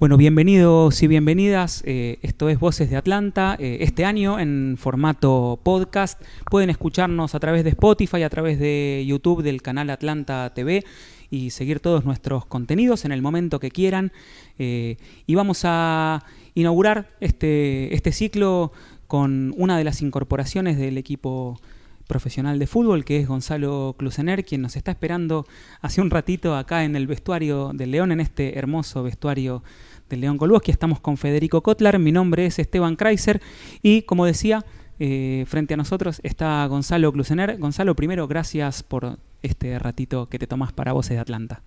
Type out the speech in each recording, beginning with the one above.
Bueno, bienvenidos y bienvenidas. Eh, esto es Voces de Atlanta. Eh, este año en formato podcast. Pueden escucharnos a través de Spotify, a través de YouTube del canal Atlanta TV y seguir todos nuestros contenidos en el momento que quieran. Eh, y vamos a inaugurar este, este ciclo con una de las incorporaciones del equipo profesional de fútbol, que es Gonzalo Clusener, quien nos está esperando hace un ratito acá en el vestuario del León, en este hermoso vestuario León que Estamos con Federico Kotlar, mi nombre es Esteban Kreiser y como decía, eh, frente a nosotros está Gonzalo Clusener. Gonzalo, primero, gracias por este ratito que te tomas para Voces de Atlanta.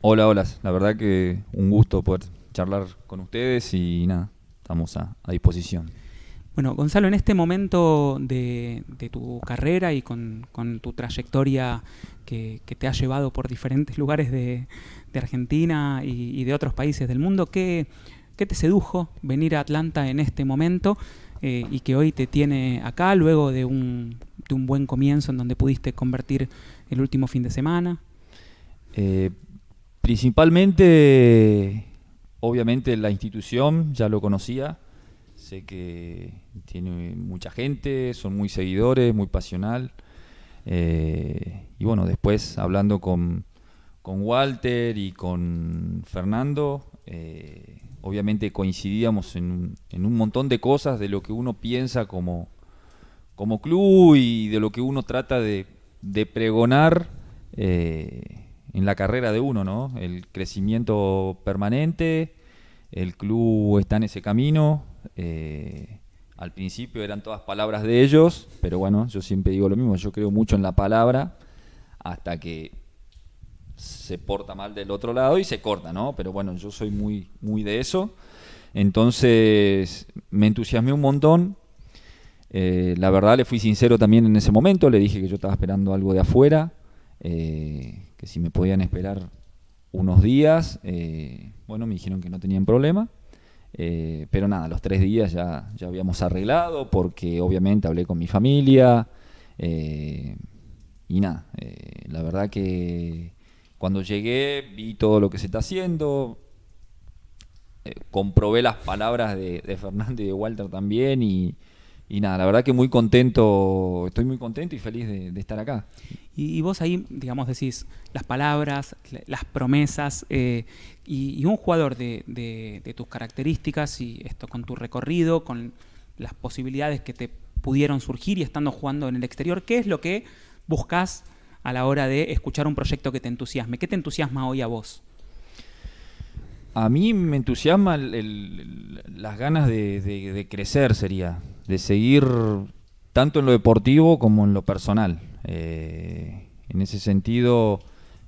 Hola, hola. La verdad que un gusto poder charlar con ustedes y nada, estamos a disposición. Bueno, Gonzalo, en este momento de, tu carrera y con, tu trayectoria que, te ha llevado por diferentes lugares de, Argentina y, de otros países del mundo, ¿qué, te sedujo venir a Atlanta en este momento eh, y que hoy te tiene acá luego de un, buen comienzo en donde pudiste convertir el último fin de semana? Eh, principalmente, obviamente, la institución, ya lo conocía. Sé que tiene mucha gente, son muy seguidores, muy pasional. Eh, y bueno, después hablando con, con Walter y con Fernando, eh, obviamente coincidíamos en, un montón de cosas de lo que uno piensa como, como club y de lo que uno trata de, pregonar eh, en la carrera de uno, ¿no? El crecimiento permanente, el club está en ese camino, eh, al principio eran todas palabras de ellos, pero bueno, yo siempre digo lo mismo, yo creo mucho en la palabra hasta que se porta mal del otro lado y se corta, ¿no? Pero bueno, yo soy muy, muy de eso. Entonces me entusiasmé un montón. Eh, la verdad le fui sincero también en ese momento, le dije que yo estaba esperando algo de afuera, eh, que si me podían esperar unos días, bueno, me dijeron que no tenían problema. Eh, pero nada, los tres días ya, ya habíamos arreglado porque obviamente hablé con mi familia. Eh, y nada, eh, la verdad que cuando llegué vi todo lo que se está haciendo. comprobé las palabras de, de Fernando y de Walter también y, y nada, la verdad que muy contento, estoy muy contento y feliz de, estar acá. Y, vos ahí, digamos, decís las palabras, las promesas, eh, y, un jugador de, tus características y esto con tu recorrido, con las posibilidades que te pudieron surgir y estando jugando en el exterior, ¿qué es lo que buscas a la hora de escuchar un proyecto que te entusiasme? ¿Qué te entusiasma hoy a vos? A mí me entusiasma las ganas de crecer, sería de seguir tanto en lo deportivo como en lo personal. Eh, en ese sentido,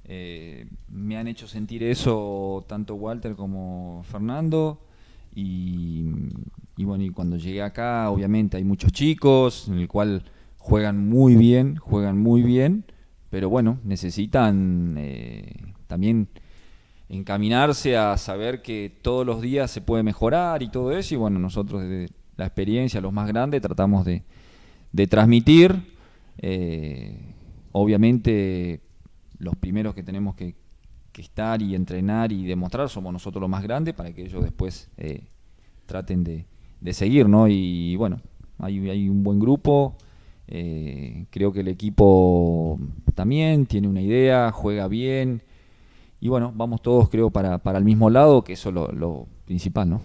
eh, me han hecho sentir eso tanto Walter como Fernando. Y, y, bueno, y cuando llegué acá, obviamente hay muchos chicos, en el cual juegan muy bien, juegan muy bien, pero bueno, necesitan eh, también encaminarse a saber que todos los días se puede mejorar y todo eso. Y bueno, nosotros desde la experiencia, los más grandes, tratamos de, transmitir. Eh, obviamente, los primeros que tenemos que, estar y entrenar y demostrar somos nosotros los más grandes para que ellos después eh, traten de, seguir, ¿no? Y, bueno, hay, un buen grupo. Eh, creo que el equipo también tiene una idea, juega bien. Y bueno, vamos todos, creo, para, el mismo lado, que eso es lo, lo principal, ¿no?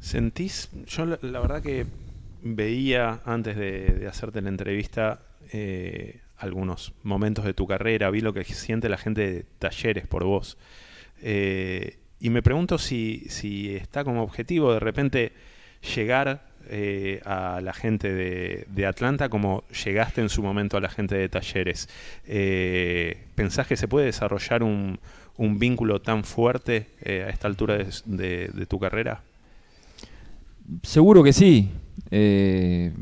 ¿Sentís? Yo la, verdad que veía antes de, hacerte la entrevista eh, algunos momentos de tu carrera, vi lo que siente la gente de talleres por vos. Eh, y me pregunto si, está como objetivo de repente llegar eh, a la gente de, Atlanta como llegaste en su momento a la gente de talleres. ¿Pensás que se puede desarrollar un, vínculo tan fuerte a esta altura de tu carrera? Seguro que sí. Eh,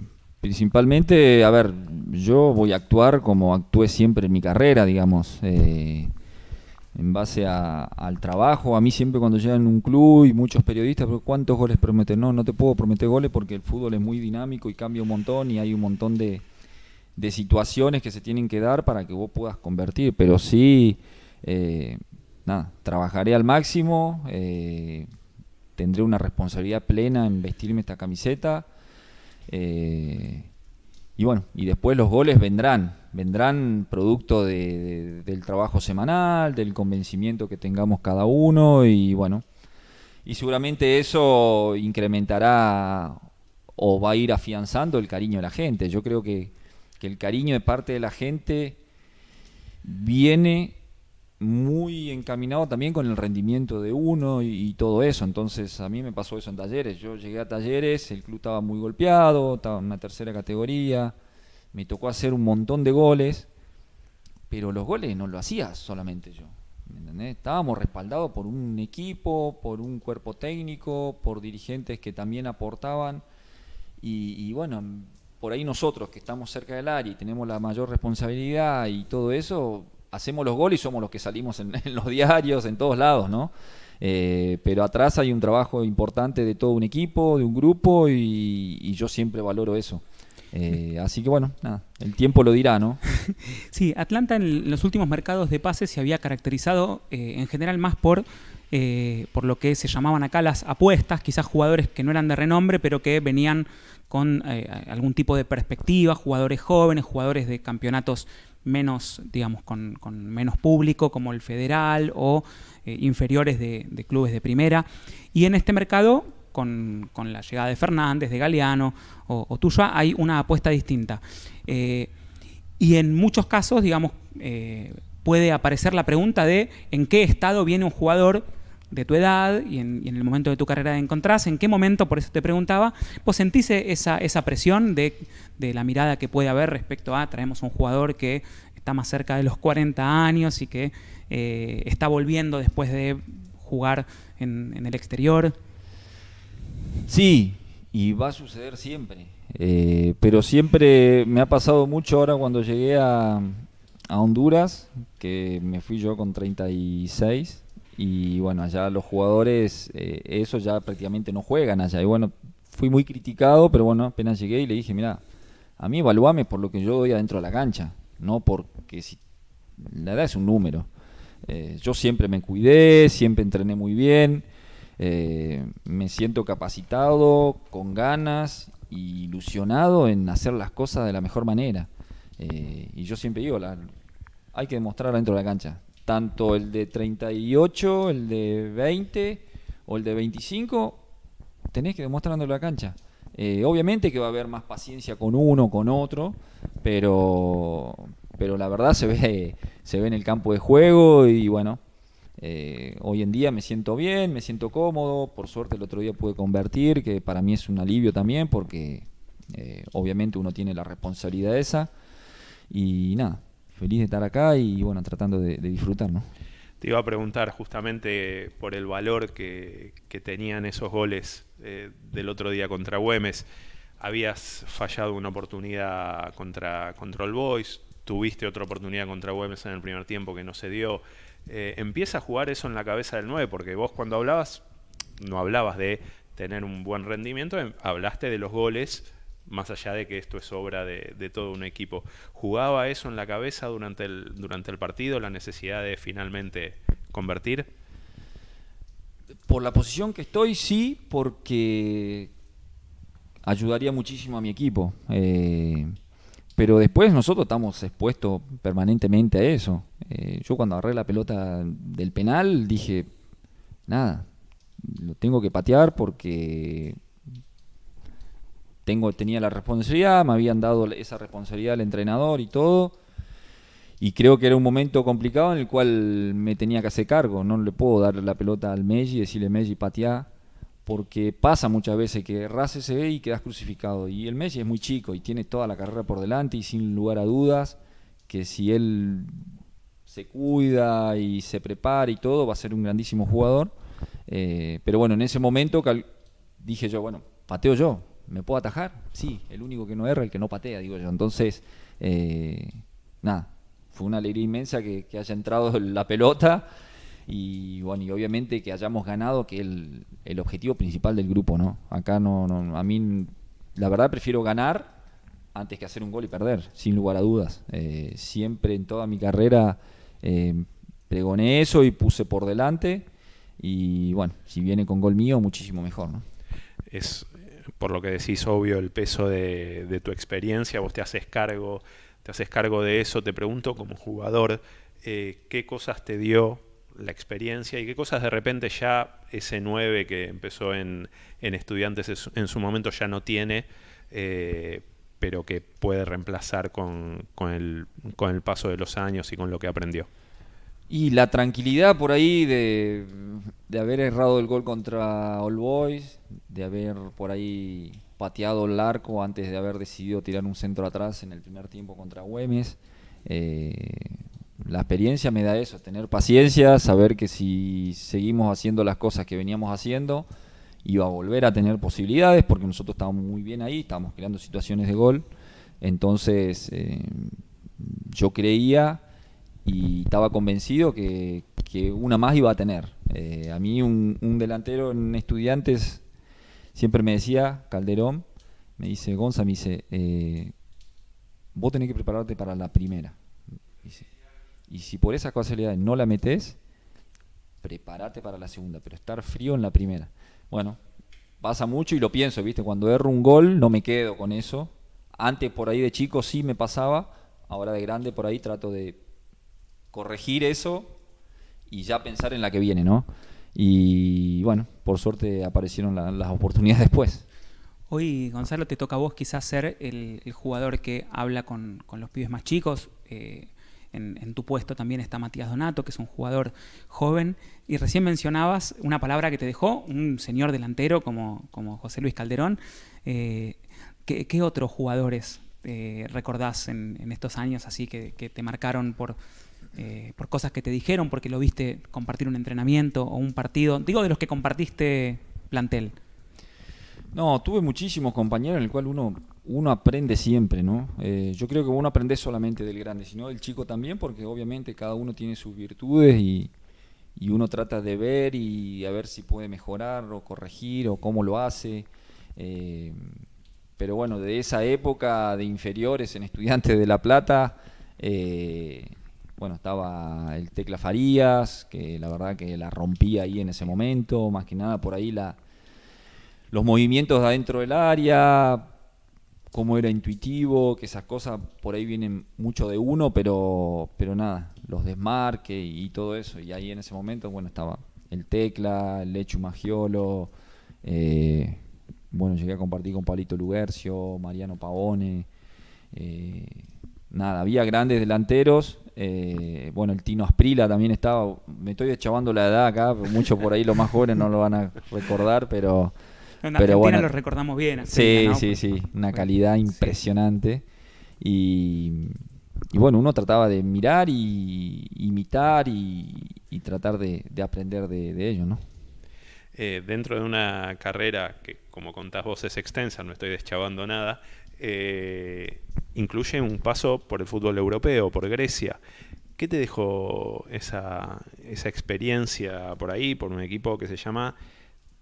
principalmente, a ver, yo voy a actuar como actué siempre en mi carrera, digamos. Eh, en base al trabajo. A mí siempre cuando llegan un club y muchos periodistas, ¿cuántos goles prometen? No, no te puedo prometer goles porque el fútbol es muy dinámico y cambia un montón y hay un montón de, situaciones que se tienen que dar para que vos puedas convertir. Pero sí, eh, nada, trabajaré al máximo, tendré una responsabilidad plena en vestirme esta camiseta. Eh, y bueno, y después los goles vendrán, vendrán producto del trabajo semanal, del convencimiento que tengamos cada uno y bueno, y seguramente eso incrementará o va a ir afianzando el cariño de la gente. Yo creo que, que el cariño de parte de la gente viene muy encaminado también con el rendimiento de uno y, todo eso. Entonces a mí me pasó eso en talleres. Yo llegué a talleres, el club estaba muy golpeado, estaba en una tercera categoría, me tocó hacer un montón de goles, pero los goles no lo hacía solamente yo. Estábamos respaldados por un equipo, por un cuerpo técnico, por dirigentes que también aportaban. y, y bueno, por ahí nosotros que estamos cerca del área y tenemos la mayor responsabilidad y todo eso, hacemos los goles y somos los que salimos en, los diarios, en todos lados, ¿no? Eh, pero atrás hay un trabajo importante de todo un equipo, de un grupo, y, yo siempre valoro eso. Eh, así que bueno, nada, el tiempo lo dirá, ¿no? Sí, Atlanta en los últimos mercados de pases se había caracterizado eh, en general más por, por lo que se llamaban acá las apuestas, quizás jugadores que no eran de renombre, pero que venían con algún tipo de perspectiva, jugadores jóvenes, jugadores de campeonatos menos, digamos, con, menos público, como el federal o eh, inferiores de, clubes de primera. Y en este mercado, con, la llegada de Fernández, de Galeano o, Tuya, hay una apuesta distinta. Eh, y en muchos casos, digamos, eh, puede aparecer la pregunta de en qué estado viene un jugador de tu edad y en, el momento de tu carrera encontrás, en qué momento, por eso te preguntaba, pues sentís e-, esa, esa presión de, la mirada que puede haber respecto a traemos un jugador que está más cerca de los 40 años y que eh, está volviendo después de jugar en, el exterior. Sí, y va a suceder siempre. Eh, pero siempre me ha pasado mucho ahora cuando llegué a, a Honduras, que me fui yo con 36 y bueno, allá los jugadores, eh, eso ya prácticamente no juegan allá. Y bueno, fui muy criticado, pero bueno, apenas llegué y le dije, mira, a mí evalúame por lo que yo doy adentro de la cancha, no porque si, la edad es un número. Eh, yo siempre me cuidé, siempre entrené muy bien, eh, me siento capacitado, con ganas ilusionado en hacer las cosas de la mejor manera. y yo siempre digo, la, hay que demostrar adentro de la cancha tanto el de 38, el de 20 o el de 25, tenés que demostrándolo la cancha. Eh, obviamente que va a haber más paciencia con uno, con otro, pero, pero la verdad se ve, se ve en el campo de juego y bueno, eh, hoy en día me siento bien, me siento cómodo, por suerte el otro día pude convertir, que para mí es un alivio también porque eh, obviamente uno tiene la responsabilidad esa y nada, feliz de estar acá y bueno, tratando de, disfrutar, ¿no? Te iba a preguntar justamente por el valor que, tenían esos goles eh, del otro día contra Güemes. Habías fallado una oportunidad contra Control Boys, tuviste otra oportunidad contra Güemes en el primer tiempo que no se dio. Eh, empieza a jugar eso en la cabeza del 9, porque vos cuando hablabas, no hablabas de tener un buen rendimiento, em, hablaste de los goles más allá de que esto es obra de, todo un equipo. ¿Jugaba eso en la cabeza durante el, durante el partido, la necesidad de finalmente convertir? Por la posición que estoy, sí, porque ayudaría muchísimo a mi equipo. Eh, pero después nosotros estamos expuestos permanentemente a eso. Eh, yo cuando agarré la pelota del penal dije, nada, lo tengo que patear porque tengo, tenía la responsabilidad, me habían dado esa responsabilidad al entrenador y todo. Y creo que era un momento complicado en el cual me tenía que hacer cargo. No le puedo dar la pelota al Messi y decirle Messi pateá, porque pasa muchas veces que rases se ve y quedas crucificado. Y el Messi es muy chico y tiene toda la carrera por delante y sin lugar a dudas que si él se cuida y se prepara y todo, va a ser un grandísimo jugador. Eh, pero bueno, en ese momento dije yo, bueno, pateo yo, ¿Me puedo atajar? Sí, el único que no erra, el que no patea, digo yo. Entonces, eh, nada, fue una alegría inmensa que, haya entrado la pelota y bueno, y obviamente que hayamos ganado, que el, el objetivo principal del grupo, ¿no? Acá no, a mí la verdad prefiero ganar antes que hacer un gol y perder, sin lugar a dudas. Eh, siempre en toda mi carrera eh, pregoné eso y puse por delante y bueno, si viene con gol mío, muchísimo mejor, ¿no? Es por lo que decís, obvio, el peso de, tu experiencia, vos te haces cargo, te haces cargo de eso. Te pregunto como jugador, eh, ¿qué cosas te dio la experiencia y qué cosas de repente ya ese 9 que empezó en, estudiantes en su momento ya no tiene, eh, pero que puede reemplazar con el paso de los años y con lo que aprendió? Y la tranquilidad por ahí de, haber errado el gol contra All Boys, de haber por ahí pateado el arco antes de haber decidido tirar un centro atrás en el primer tiempo contra Güemes. Eh, la experiencia me da eso, tener paciencia, saber que si seguimos haciendo las cosas que veníamos haciendo, iba a volver a tener posibilidades, porque nosotros estábamos muy bien ahí, estábamos creando situaciones de gol. Entonces, eh, yo creía y estaba convencido que, que una más iba a tener. Eh, a mí un, delantero en estudiantes siempre me decía, Calderón, me dice, Gonza, me dice, eh, vos tenés que prepararte para la primera. y si por esas casualidades no la metes, prepárate para la segunda, pero estar frío en la primera. Bueno, pasa mucho y lo pienso, ¿viste? Cuando erro un gol no me quedo con eso. Antes por ahí de chico sí me pasaba, ahora de grande por ahí trato de corregir eso y ya pensar en la que viene, ¿no? Y bueno, por suerte aparecieron las oportunidades después. Hoy, Gonzalo, te toca a vos quizás ser el, jugador que habla con, los pibes más chicos. Eh, en, tu puesto también está Matías Donato, que es un jugador joven. Y recién mencionabas una palabra que te dejó un señor delantero como, José Luis Calderón. Eh, ¿qué, otros jugadores eh, recordás en, estos años así que te marcaron por, eh, por cosas que te dijeron, porque lo viste compartir un entrenamiento o un partido? Digo, de los que compartiste plantel. No, tuve muchísimos compañeros en el cual uno, uno aprende siempre, ¿no? Eh, yo creo que uno aprende solamente del grande, sino del chico también, porque obviamente cada uno tiene sus virtudes y, uno trata de ver y a ver si puede mejorar o corregir o cómo lo hace. Eh, pero bueno, de esa época de inferiores en Estudiantes de La Plata, bueno, estaba el Tecla Farías, que la verdad que la rompía ahí en ese momento, más que nada por ahí la, los movimientos de adentro del área, cómo era intuitivo, que esas cosas por ahí vienen mucho de uno, pero, pero nada, los desmarques y, todo eso. Y ahí en ese momento, bueno, estaba el Tecla, el Lechu Magiolo, eh, bueno, llegué a compartir con palito Lugercio, Mariano Pavone. Eh, nada, había grandes delanteros eh, bueno, el Tino Asprila también estaba. Me estoy echabando la edad acá, mucho por ahí los más jóvenes no lo van a recordar, pero. pero bueno, lo recordamos bien. sí, sí, sí. Una calidad impresionante. Y, bueno, uno trataba de mirar y imitar y, tratar de, aprender de, de ello, ¿no? Eh, dentro de una carrera que, como contás vos, es extensa, no estoy deschabando nada, eh, incluye un paso por el fútbol europeo, por Grecia. ¿Qué te dejó esa, experiencia por ahí, por un equipo que se llama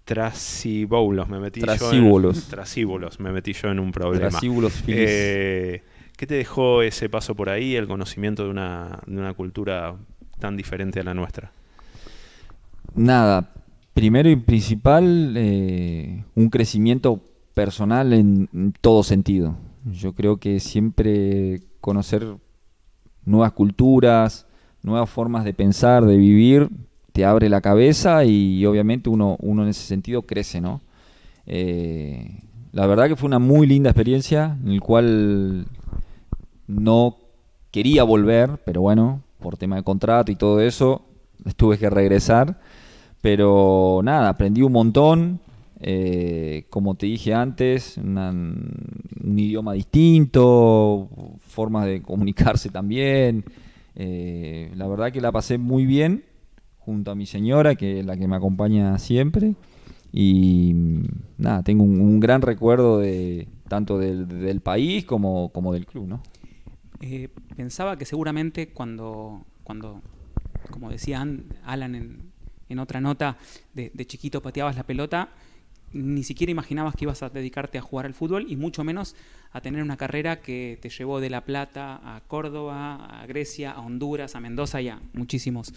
Trasiboulos Me metí Yo en, me metí yo en un problema. Eh, ¿Qué te dejó ese paso por ahí, el conocimiento de una, de una cultura tan diferente a la nuestra? Nada, primero y principal, eh, un crecimiento personal en todo sentido. Yo creo que siempre conocer nuevas culturas, nuevas formas de pensar, de vivir, te abre la cabeza y obviamente uno, en ese sentido crece, ¿no? Eh, la verdad que fue una muy linda experiencia en el cual no quería volver, pero bueno, por tema de contrato y todo eso, tuve que regresar. Pero nada, aprendí un montón. Eh, como te dije antes, un idioma distinto, formas de comunicarse también. Eh, la verdad que la pasé muy bien junto a mi señora, que es la que me acompaña siempre. Y nada, tengo un, gran recuerdo de tanto del, país como, como, del club, ¿no? Eh, pensaba que seguramente cuando, cuando como decía Alan en, en otra nota, de, chiquito pateabas la pelota, ni siquiera imaginabas que ibas a dedicarte a jugar al fútbol y mucho menos a tener una carrera que te llevó de La Plata a Córdoba, a Grecia, a Honduras, a Mendoza y a muchísimos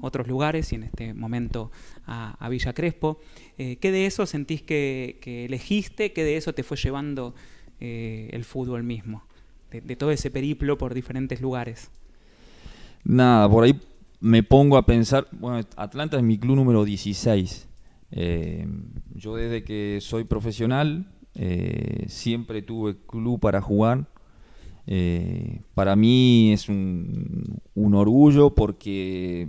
otros lugares y en este momento a, Villa Crespo. Eh, ¿Qué de eso sentís que, elegiste? ¿Qué de eso te fue llevando eh, el fútbol mismo? De, de todo ese periplo por diferentes lugares. Nada, por ahí me pongo a pensar, bueno, Atlanta es mi club número 16. Eh, yo desde que soy profesional eh, siempre tuve club para jugar. Eh, para mí es un, orgullo porque,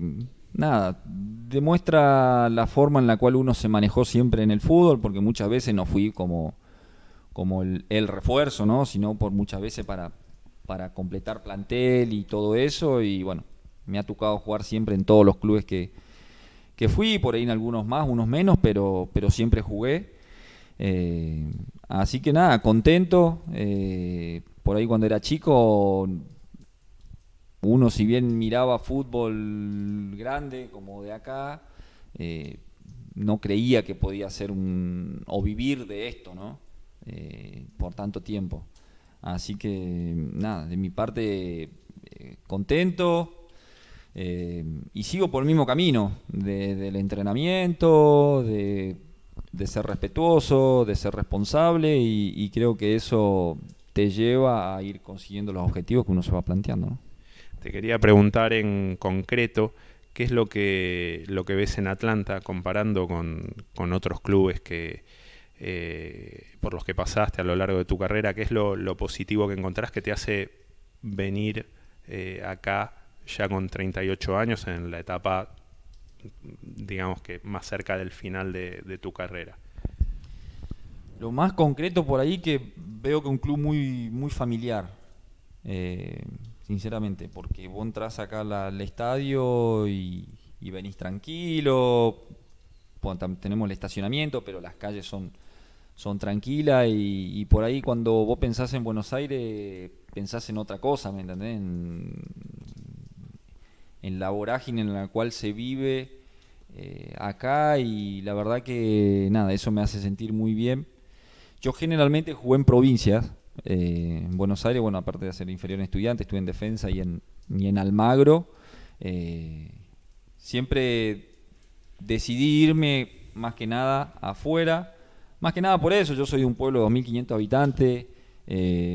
nada, demuestra la forma en la cual uno se manejó siempre en el fútbol, porque muchas veces no fui como, como el, el refuerzo, ¿no? sino por muchas veces para, para completar plantel y todo eso. Y bueno, me ha tocado jugar siempre en todos los clubes que, fui, por ahí en algunos más, unos menos, pero, pero siempre jugué. Eh, así que nada, contento. Eh, por ahí cuando era chico, uno si bien miraba fútbol grande como de acá, eh, no creía que podía ser un, o vivir de esto, ¿no? por tanto tiempo. Así que nada, de mi parte contento, eh, y sigo por el mismo camino del entrenamiento, de, ser respetuoso, de ser responsable y, creo que eso te lleva a ir consiguiendo los objetivos que uno se va planteando. Te quería preguntar en concreto qué es lo que, lo que ves en Atlanta comparando con, otros clubes que, eh, por los que pasaste a lo largo de tu carrera, qué es lo, positivo que encontrás que te hace venir eh, acá ya con 38 años en la etapa, digamos que más cerca del final de, tu carrera. Lo más concreto por ahí que veo que un club muy, muy familiar, eh, sinceramente, porque vos entras acá al estadio y, venís tranquilo, tenemos el estacionamiento, pero las calles son, son tranquilas y, por ahí cuando vos pensás en Buenos Aires pensás en otra cosa, ¿me entendés? En en la vorágine en la cual se vive eh, acá y la verdad que nada, eso me hace sentir muy bien. Yo generalmente jugué en provincias, eh, en Buenos Aires, bueno, aparte de ser inferior estudiante, estuve en defensa y en, en Almagro. Eh, siempre decidí irme más que nada afuera, más que nada por eso, yo soy de un pueblo de 2.500 habitantes,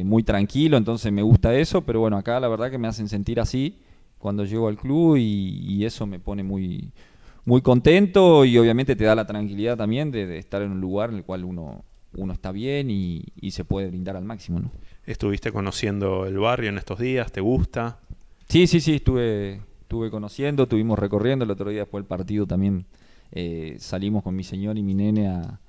muy tranquilo, entonces me gusta eso, pero bueno, acá la verdad que me hacen sentir así cuando llego al club y, eso me pone muy, muy contento y obviamente te da la tranquilidad también de, estar en un lugar en el cual uno, uno está bien y, se puede brindar al máximo. ¿no? ¿Estuviste conociendo el barrio en estos días? ¿Te gusta? Sí, sí, sí, estuve, estuve conociendo, estuvimos recorriendo. El otro día después del partido también eh, salimos con mi señor y mi nene a,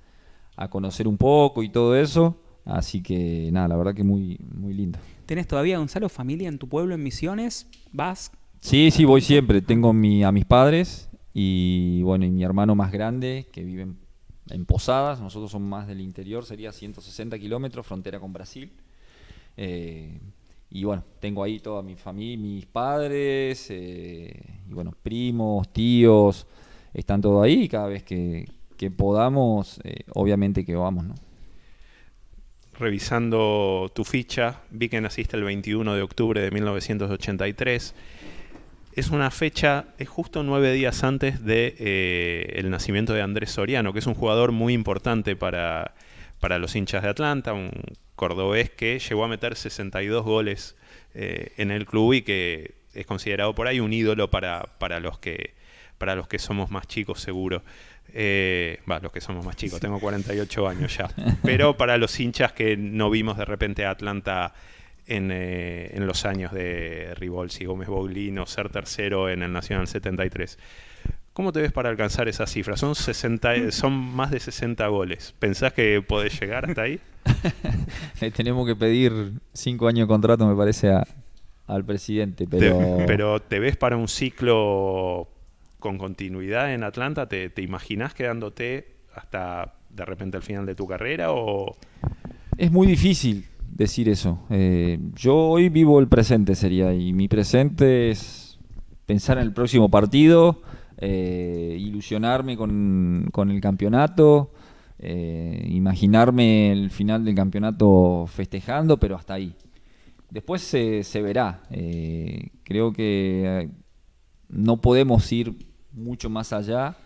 a conocer un poco y todo eso. Así que nada, la verdad que muy, muy lindo. ¿Tenés todavía, Gonzalo, familia en tu pueblo, en Misiones? ¿Vas? Sí, sí, voy siempre. Tengo mi, a mis padres y bueno, y mi hermano más grande que vive en, Posadas. Nosotros somos más del interior, sería 160 kilómetros, frontera con Brasil. Eh, y bueno, tengo ahí toda mi familia, mis padres, eh, y bueno, primos, tíos, están todos ahí. Cada vez que, que podamos, eh, obviamente que vamos, ¿no? Revisando tu ficha, vi que naciste el 21 de octubre de 1983 es una fecha es justo nueve días antes del de, eh, nacimiento de Andrés Soriano, que es un jugador muy importante para, para los hinchas de Atlanta, un cordobés que llegó a meter 62 goles eh, en el club y que es considerado por ahí un ídolo para, para los que para los que somos más chicos seguro. Eh, los que somos más chicos, tengo 48 años ya. Pero para los hinchas que no vimos de repente a Atlanta eh, en, los años de Ribolsi, Gómez Boglino, ser tercero en el Nacional 73. ¿Cómo te ves para alcanzar esa cifra? Son, 60, eh, son más de 60 goles. ¿Pensás que podés llegar hasta ahí? tenemos que pedir cinco años de contrato, me parece, al presidente. Pero... Te, pero... ¿te ves para un ciclo con continuidad en Atlanta? ¿Te, imaginas imaginás quedándote hasta de repente el final de tu carrera? Es muy difícil decir eso. Eh, yo hoy vivo el presente, sería, y mi presente es pensar en el próximo partido, eh, ilusionarme con, el campeonato, eh, imaginarme el final del campeonato festejando, pero hasta ahí. Después se, se verá. creo que no podemos ir mucho más allá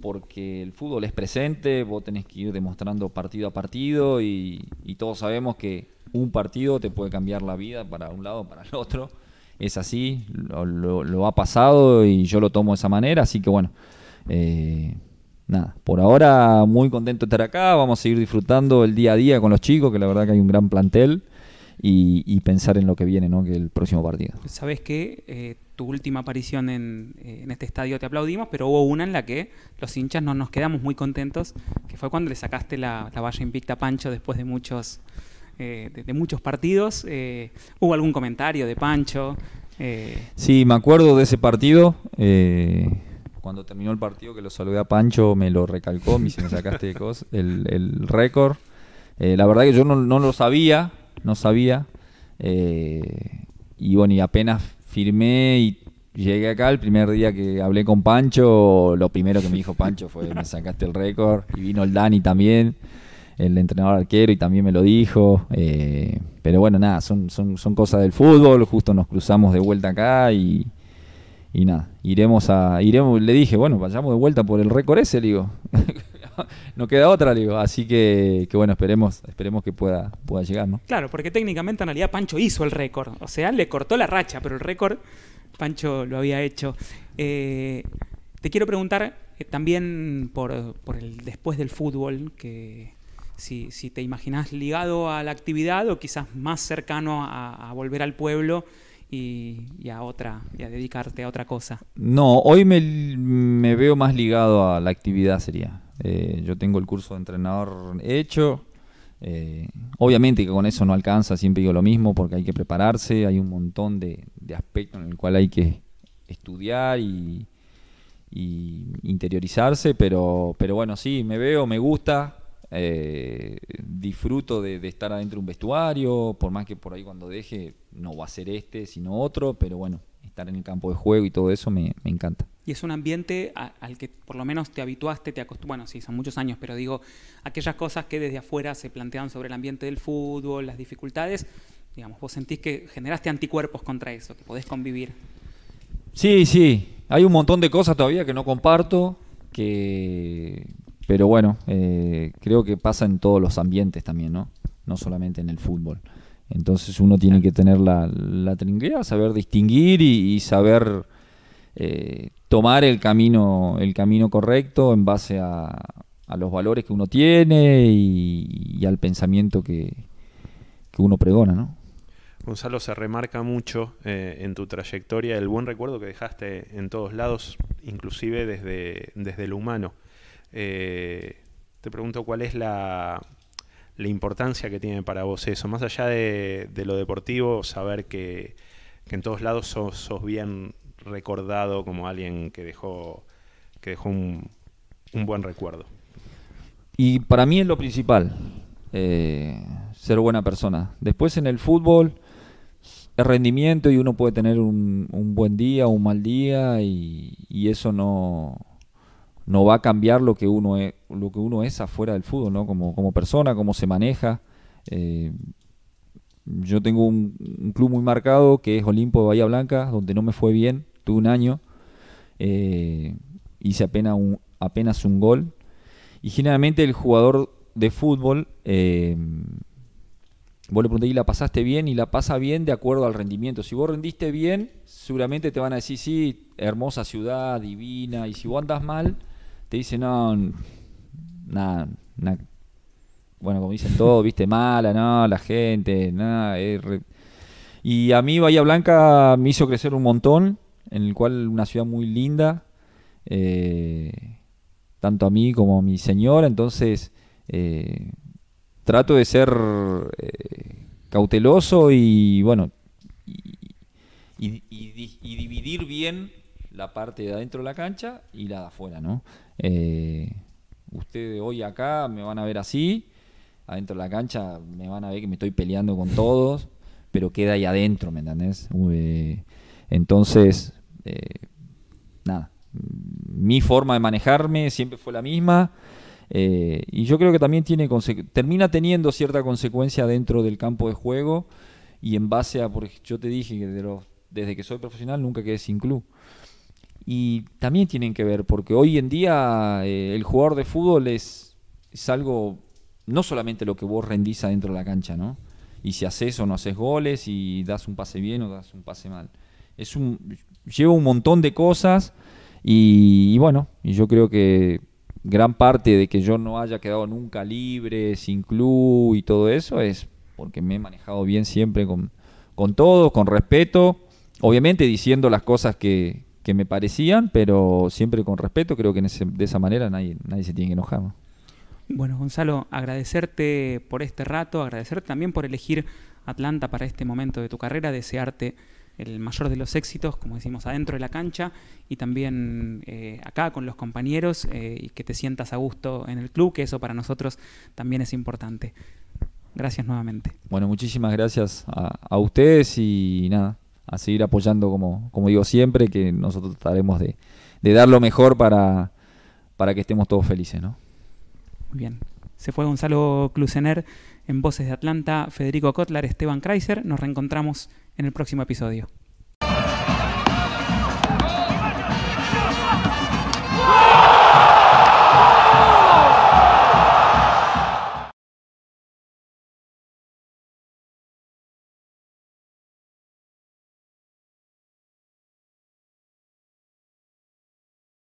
porque el fútbol es presente, vos tenés que ir demostrando partido a partido y, todos sabemos que un partido te puede cambiar la vida para un lado o para el otro. Es así, lo, ha pasado y yo lo tomo de esa manera, así que bueno, eh, nada, por ahora muy contento de estar acá, vamos a seguir disfrutando el día a día con los chicos, que la verdad que hay un gran plantel. Y, pensar en lo que viene, ¿no? Que el próximo partido. ¿Sabes qué? Eh, tu última aparición eh, en, este estadio te aplaudimos, pero hubo una en la que los hinchas no nos quedamos muy contentos, que fue cuando le sacaste la, valla invicta a Pancho después de muchos, eh, de, muchos partidos. Eh, ¿Hubo algún comentario de Pancho? Sí, me acuerdo de ese partido. cuando terminó el partido que lo saludé a Pancho, me lo recalcó, me, dice, me sacaste el, récord. la verdad que yo no, no lo sabía, no sabía. y bueno, y apenas firmé y llegué acá, el primer día que hablé con Pancho, lo primero que me dijo Pancho fue, me sacaste el récord. Y vino el Dani también, el entrenador arquero, y también me lo dijo. Eh, pero bueno, nada, son, son, cosas del fútbol, justo nos cruzamos de vuelta acá y, y nada, iremos a, iremos, le dije, bueno, vayamos de vuelta por el récord ese, digo. no queda otra, digo. Así que, bueno, esperemos, esperemos que pueda, pueda llegar, ¿no? Claro, porque técnicamente en realidad Pancho hizo el récord. O sea, le cortó la racha, pero el récord Pancho lo había hecho. Eh, te quiero preguntar eh, también por, el después del fútbol, que si, te imaginás ligado a la actividad o quizás más cercano a, volver al pueblo. Y, a otra, y a dedicarte a otra cosa. No, hoy me veo más ligado a la actividad, sería. Eh, yo tengo el curso de entrenador hecho. Eh, obviamente que con eso no alcanza, siempre digo lo mismo, porque hay que prepararse, hay un montón de, aspectos en el cual hay que estudiar y, interiorizarse, pero, pero bueno, sí, me veo, me gusta, eh, disfruto de, de, estar adentro de un vestuario, por más que por ahí cuando deje no va a ser este, sino otro, pero bueno, estar en el campo de juego y todo eso me, encanta. Y es un ambiente al que por lo menos te habituaste, te acostumbraste, bueno, sí, son muchos años, pero digo, aquellas cosas que desde afuera se plantean sobre el ambiente del fútbol, las dificultades, digamos, vos sentís que generaste anticuerpos contra eso, que podés convivir. Sí, sí, hay un montón de cosas todavía que no comparto, que... Pero bueno, eh, creo que pasa en todos los ambientes también, ¿no? No solamente en el fútbol. Entonces uno tiene que tener la, la saber distinguir y, saber eh, tomar el camino, el camino correcto en base a, los valores que uno tiene y, al pensamiento que, uno pregona, ¿no? Gonzalo, se remarca mucho eh, en tu trayectoria el buen recuerdo que dejaste en todos lados, inclusive desde, desde el humano. Eh, te pregunto cuál es la, la importancia que tiene para vos eso, más allá de, lo deportivo, saber que, en todos lados sos, bien recordado como alguien que dejó, que dejó un, buen recuerdo. Y para mí es lo principal, eh, ser buena persona. Después en el fútbol, es rendimiento y uno puede tener un, buen día, o un mal día y eso no no va a cambiar lo que uno es, lo que uno es afuera del fútbol, ¿no? Como, persona, cómo se maneja. Eh, yo tengo un, club muy marcado que es Olimpo de Bahía Blanca, donde no me fue bien, tuve un año, eh, hice apenas un, apenas un gol. Y generalmente el jugador de fútbol, eh, vos le pregunté, ¿y la pasaste bien? Y la pasa bien de acuerdo al rendimiento. Si vos rendiste bien, seguramente te van a decir, sí, hermosa ciudad, divina. Y si vos andas mal, te dice, no, nada, Bueno, como dicen todos, viste, mala, no, la gente, nada. Y a mí Bahía Blanca me hizo crecer un montón, en el cual una ciudad muy linda, eh, tanto a mí como a mi señora, entonces eh, trato de ser eh, cauteloso y bueno, y dividir bien la parte de adentro de la cancha y la de afuera, ¿no? Eh, ustedes hoy acá me van a ver así, adentro de la cancha me van a ver que me estoy peleando con todos, pero queda ahí adentro, ¿me entendés? Eh, entonces, eh, nada, mi forma de manejarme siempre fue la misma. y yo creo que también tiene termina teniendo cierta consecuencia dentro del campo de juego y en base a, porque yo te dije que desde que soy profesional nunca quedé sin club y también tienen que ver, porque hoy en día eh, el jugador de fútbol es, algo, no solamente lo que vos rendís adentro de la cancha, ¿no? Y si haces o no haces goles, y das un pase bien o das un pase mal. Es un, lleva un montón de cosas y, bueno, y yo creo que gran parte de que yo no haya quedado nunca libre, sin club y todo eso es porque me he manejado bien siempre con, con todos, con respeto, obviamente diciendo las cosas que, que me parecían, pero siempre con respeto. Creo que de esa manera nadie, nadie se tiene que enojar. Bueno, Gonzalo, agradecerte por este rato, agradecerte también por elegir Atlanta para este momento de tu carrera, desearte el mayor de los éxitos, como decimos, adentro de la cancha y también eh, acá con los compañeros eh, y que te sientas a gusto en el club, que eso para nosotros también es importante. Gracias nuevamente. Bueno, muchísimas gracias a, a ustedes y nada, a seguir apoyando como, como digo siempre, que nosotros trataremos de, dar lo mejor para, para que estemos todos felices, ¿no? Muy bien. Se fue Gonzalo Clusener en Voces de Atlanta, Federico Kotlar, Esteban Kreiser. Nos reencontramos en el próximo episodio.